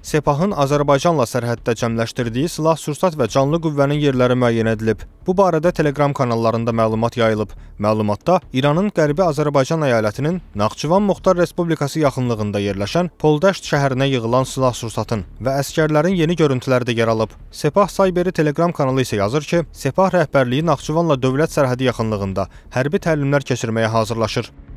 Sepahın Azərbaycanla sərhəddə cəmləşdirdiyi silah-sursat və canlı qüvvənin yerləri müəyyən edilib. Bu barədə Telegram kanallarında məlumat yayılıb. Məlumatda İranın Qərbi Azərbaycan əyalətinin Naxçıvan Muxtar Respublikası yaxınlığında yerləşən Poldaşt şəhərinə yığılan silah-sursatın və əskərlərin yeni görüntüləri də yer alıb. Sepah Sayberi Telegram kanalı isə yazır ki, Sepah rəhbərliyi Naxçıvanla dövlət sərhədi yaxınlığında hərbi təlimlər keçirməyə hazırlaşır.